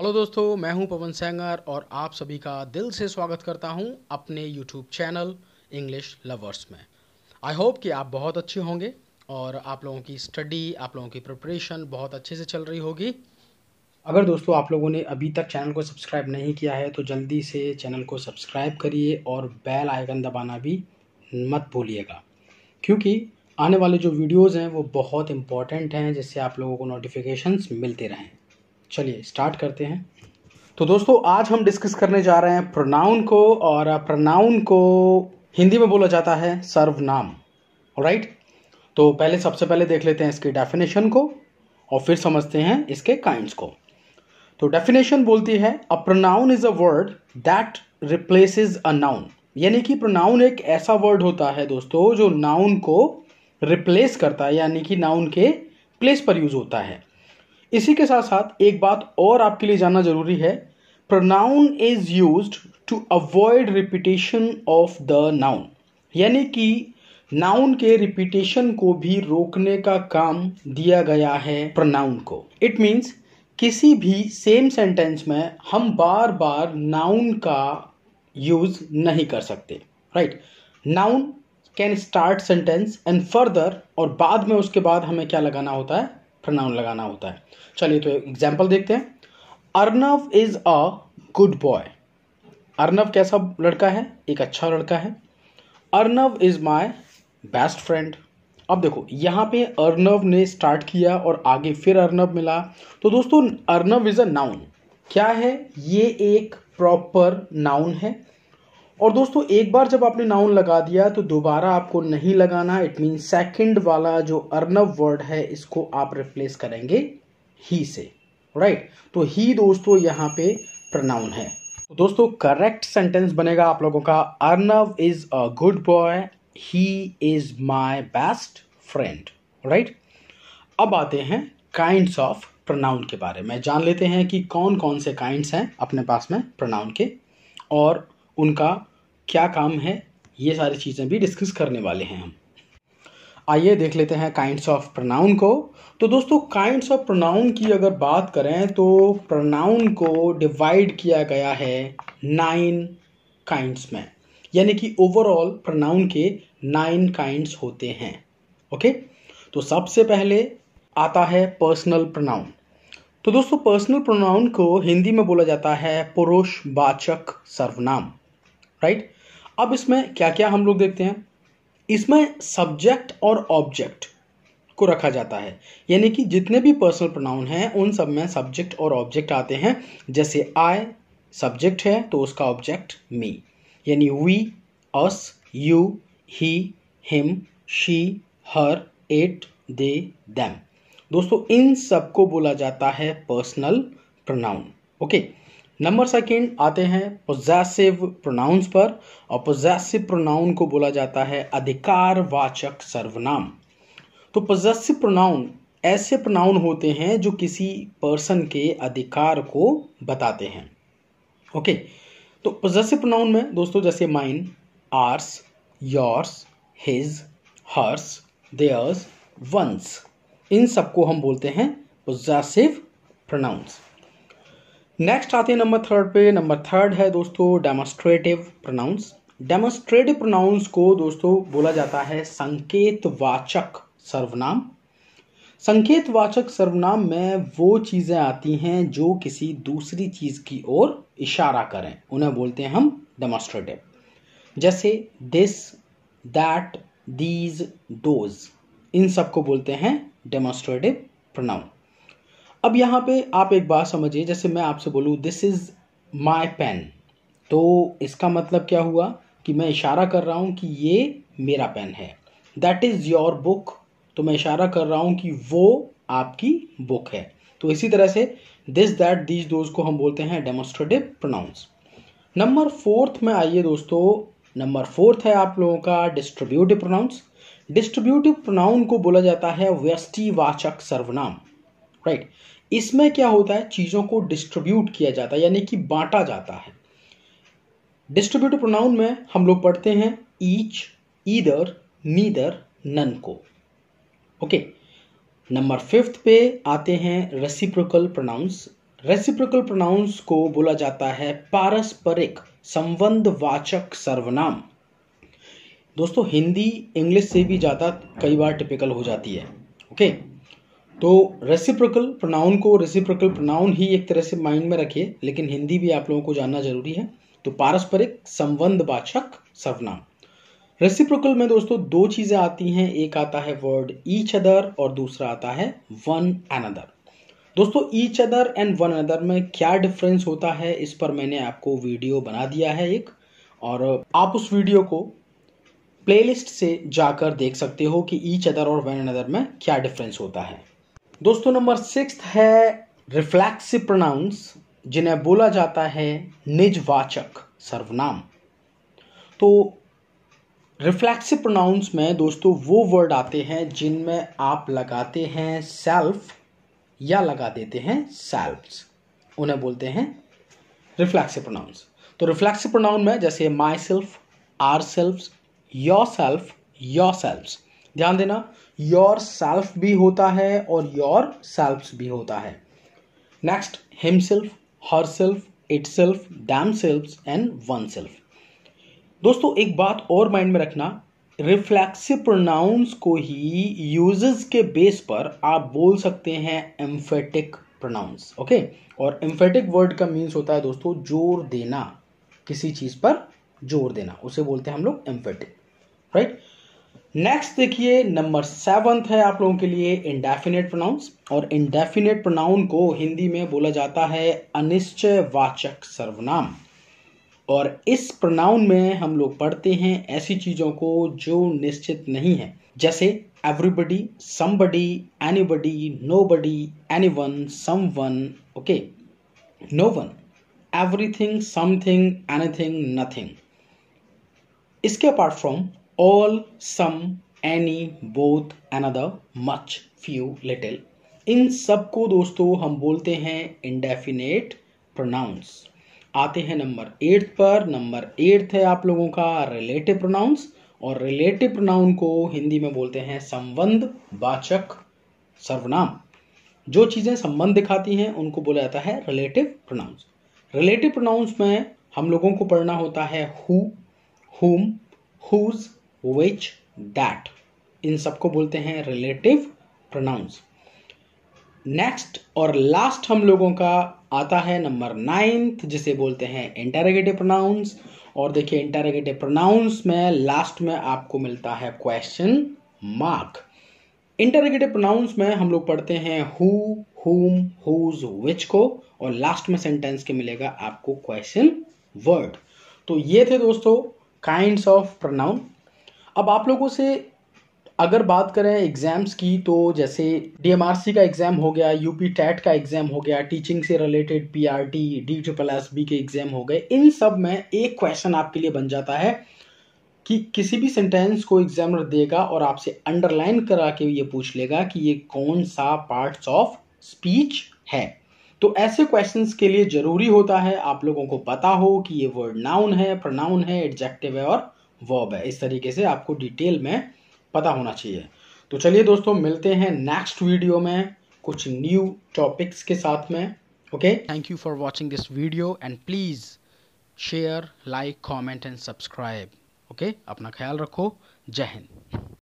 Hello दोस्तों मैं हूं पवन सेंगर और आप सभी का दिल से स्वागत करता हूं अपने यूट्यूब चैनल इंग्लिश लवर्स में आई होप कि आप बहुत अच्छे होंगे और आप लोगों की स्टडी आप लोगों की प्रिपरेशन बहुत अच्छे से चल रही होगी अगर दोस्तों आप लोगों ने अभी तक चैनल को सब्सक्राइब नहीं किया है तो जल्दी से चैनल को सब्सक्राइब करिए और बेल आइकन दबाना भी मत भूलिएगा क्योंकि आने वाले जो वीडियोज़ हैं वो बहुत इंपॉर्टेंट हैं जिससे आप लोगों को नोटिफिकेशंस मिलते रहें चलिए स्टार्ट करते हैं तो दोस्तों आज हम डिस्कस करने जा रहे हैं प्रोनाउन को और प्रोनाउन को हिंदी में बोला जाता है सर्वनाम राइट तो पहले सबसे पहले देख लेते हैं इसकी डेफिनेशन को और फिर समझते हैं इसके काइंड्स को तो डेफिनेशन बोलती है a pronoun is a word that replace a noun यानी कि प्रोनाउन एक ऐसा वर्ड होता है दोस्तों जो नाउन को रिप्लेस करता है यानी कि नाउन के प्लेस पर यूज होता है इसी के साथ साथ एक बात और आपके लिए जानना जरूरी है pronoun is use to avoid repetition of the noun यानी कि नाउन के रिपीटेशन को भी रोकने का काम दिया गया है प्रोनाउन को इट मीन्स किसी भी सेम सेंटेंस में हम बार बार नाउन का यूज नहीं कर सकते right noun can start sentence and further और बाद में उसके बाद हमें क्या लगाना होता है प्रनाउन लगाना होता है चलिए तो एग्जाम्पल देखते हैं Arnav is a good boy Arnav कैसा लड़का है एक अच्छा लड़का है Arnav is my best friend अब देखो यहाँ पे अर्नव ने स्टार्ट किया और आगे फिर अर्नव मिला तो दोस्तों अर्नव इज अ नाउन क्या है ये एक प्रॉपर नाउन है और दोस्तों एक बार जब आपने नाउन लगा दिया तो दोबारा आपको नहीं लगाना इट मीन सेकंड वाला जो अर्नव वर्ड है इसको आप रिप्लेस करेंगे ही से राइट right? तो ही दोस्तों यहाँ पे प्रनाउन है तो दोस्तों करेक्ट सेंटेंस बनेगा आप लोगों का Arnav is a good boy he is my best friend right अब आते हैं काइंड्स ऑफ प्रनाउन के बारे में जान लेते हैं कि कौन कौन से काइंड्स हैं अपने पास में प्रनाउन के और उनका क्या काम है ये सारी चीज़ें भी डिस्कस करने वाले हैं हम आइए देख लेते हैं काइंड्स ऑफ प्रोनाउन को तो दोस्तों काइंड्स ऑफ प्रोनाउन की अगर बात करें तो प्रोनाउन को डिवाइड किया गया है नाइन काइंड्स में यानी कि ओवरऑल प्रोनाउन के नाइन काइंड्स होते हैं ओके तो सबसे पहले आता है पर्सनल प्रोनाउन तो दोस्तों पर्सनल प्रोनाउन को हिंदी में बोला जाता है पुरुषवाचक सर्वनाम राइट अब इसमें क्या क्या हम लोग देखते हैं इसमें सब्जेक्ट और ऑब्जेक्ट को रखा जाता है यानी कि जितने भी पर्सनल प्रोनाउन हैं उन सब में सब्जेक्ट और ऑब्जेक्ट आते हैं जैसे आई सब्जेक्ट है तो उसका ऑब्जेक्ट मी यानी we us you he him she her it they them दोस्तों इन सब को बोला जाता है personal pronoun okay okay? Number second आते हैं पोजेसिव प्रोनाउंस पर और पोजेसिव प्रोनाउन को बोला जाता है अधिकार वाचक सर्वनाम तो पोजेसिव प्रोनाउन ऐसे प्रोनाउन होते हैं जो किसी पर्सन के अधिकार को बताते हैं ओके तो पोजेसिव प्रोनाउन में दोस्तों जैसे mine ours yours his hers theirs ones इन सबको हम बोलते हैं पोजेसिव प्रोनाउंस नेक्स्ट आते हैं नंबर थर्ड पे नंबर थर्ड है दोस्तों डेमोस्ट्रेटिव प्रोनाउंस डेमोस्ट्रेटिव प्रोनाउंस को दोस्तों बोला जाता है संकेत वाचक सर्वनाम संकेत वाचक सर्वनाम में वो चीज़ें आती हैं जो किसी दूसरी चीज़ की ओर इशारा करें उन्हें बोलते हैं हम डेमोस्ट्रेटिव जैसे दिस दैट दीज डोज इन सबको बोलते हैं डेमोस्ट्रेटिव प्रोनाउंस अब यहाँ पे आप एक बात समझिए जैसे मैं आपसे बोलूँ दिस इज़ माय पेन तो इसका मतलब क्या हुआ कि मैं इशारा कर रहा हूँ कि ये मेरा पेन है दैट इज़ योर बुक तो मैं इशारा कर रहा हूँ कि वो आपकी बुक है तो इसी तरह से दिस दैट दीज दोज को हम बोलते हैं डेमोस्ट्रेटिव प्रोनाउंस नंबर फोर्थ में आइए दोस्तों नंबर फोर्थ है आप लोगों का डिस्ट्रीब्यूटिव प्रोनाउंस डिस्ट्रीब्यूटिव प्रोनाउन को बोला जाता है व्यस्टिवाचक सर्वनाम राइट इसमें क्या होता है चीज़ों को डिस्ट्रीब्यूट किया जाता है यानी कि बांटा जाता है डिस्ट्रीब्यूट प्रोनाउन में हम लोग पढ़ते हैं ईच ईदर नीदर नन को ओके नंबर फिफ्थ पे आते हैं रेसिप्रोकल प्रोनाउंस रेसिप्रोकल प्रोनाउंस को बोला जाता है पारस्परिक संबंधवाचक सर्वनाम दोस्तों हिंदी इंग्लिश से भी ज़्यादा कई बार टिपिकल हो जाती है ओके okay? तो रेसिप्रोकल प्रोनाउन को रेसिप्रोकल प्रोनाउन ही एक तरह से माइंड में रखिए लेकिन हिंदी भी आप लोगों को जानना जरूरी है तो पारस्परिक संबंध वाचक सर्वनाम रेसिप्रोकल में दोस्तों दो चीज़ें आती हैं एक आता है वर्ड ईच अदर और दूसरा आता है वन अनदर दोस्तों each other and one other में क्या डिफरेंस होता है इस पर मैंने आपको वीडियो बना दिया है एक और आप उस वीडियो को प्लेलिस्ट से जाकर देख सकते हो कि ईच अदर और वन अनदर में क्या डिफरेंस होता है दोस्तों नंबर सिक्स है रिफ्लैक्सिव प्रोनाउंस जिन्हें बोला जाता है निजवाचक सर्वनाम तो रिफ्लैक्सिव प्रोनाउंस में दोस्तों वो वर्ड आते हैं जिनमें आप लगाते हैं सेल्फ या लगा देते हैं सेल्फ उन्हें बोलते हैं रिफ्लैक्सिव प्रोनाउंस तो रिफ्लैक्सिव प्रोनाउन में जैसे myself ourself yourself yourself ध्यान देना योर सेल्फ भी होता है और योर सेल्फ भी होता है next himself herself itself themself and oneself दोस्तों एक बात और माइंड में रखना रिफ्लेक्सिव प्रोनाउंस को ही यूजेस के बेस पर आप बोल सकते हैं एम्फेटिक प्रोनाउंस ओके और एम्फेटिक वर्ड का मीन्स होता है दोस्तों जोर देना किसी चीज़ पर जोर देना उसे बोलते हैं हम लोग एम्फेटिक राइट right? नेक्स्ट देखिए नंबर सेवंथ है आप लोगों के लिए इंडेफिनेट प्रोनाउंस और इंडेफिनेट प्रोनाउन को हिंदी में बोला जाता है अनिश्चय वाचक सर्वनाम और इस प्रोनाउन में हम लोग पढ़ते हैं ऐसी चीज़ों को जो निश्चित नहीं है जैसे everybody somebody anybody one someone okay no one everything something anything nothing इसके apart from all, some, any, both, another, much, few, little इन सब को दोस्तों हम बोलते हैं इंडेफिनेट प्रोनाउंस आते हैं नंबर एट पर नंबर एट है आप लोगों का रिलेटिव प्रोनाउंस और रिलेटिव प्रोनाउन को हिंदी में बोलते हैं संबंध वाचक सर्वनाम जो चीज़ें संबंध दिखाती हैं उनको बोला जाता है रिलेटिव प्रोनाउंस रिलेटिव प्रोनाउंस में हम लोगों को पढ़ना होता है हु हुम हुज विच दैट इन सबको बोलते हैं रिलेटिव प्रोनाउंस नेक्स्ट और लास्ट हम लोगों का आता है नंबर नाइन्थ जिसे बोलते हैं इंटेरोगेटिव प्रोनाउंस और देखिए इंटेरोगेटिव प्रोनाउंस में लास्ट में आपको मिलता है क्वेश्चन मार्क इंटरगेटिव प्रोनाउंस में हम लोग पढ़ते हैं हु हुम हुज विच को और लास्ट में सेंटेंस के मिलेगा आपको क्वेश्चन वर्ड तो ये थे दोस्तों काइंड्स ऑफ प्रोनाउन अब आप लोगों से अगर बात करें एग्ज़ाम्स की तो जैसे डीएमआरसी का एग्ज़ाम हो गया यूपी टैट का एग्ज़ाम हो गया टीचिंग से related PRT D triple S B के एग्ज़ाम हो गए इन सब में एक क्वेश्चन आपके लिए बन जाता है कि किसी भी सेंटेंस को एग्जामिनर देगा और आपसे अंडरलाइन करा के ये पूछ लेगा कि ये कौन सा पार्ट्स ऑफ स्पीच है तो ऐसे क्वेश्चंस के लिए ज़रूरी होता है आप लोगों को पता हो कि ये वर्ड नाउन है प्रोनाउन है एडजेक्टिव है और वर्ब है इस तरीके से आपको डिटेल में पता होना चाहिए तो चलिए दोस्तों मिलते हैं नेक्स्ट वीडियो में कुछ न्यू टॉपिक्स के साथ में okay thank you for watching this video and please share like comment and subscribe okay अपना ख्याल रखो जय हिंद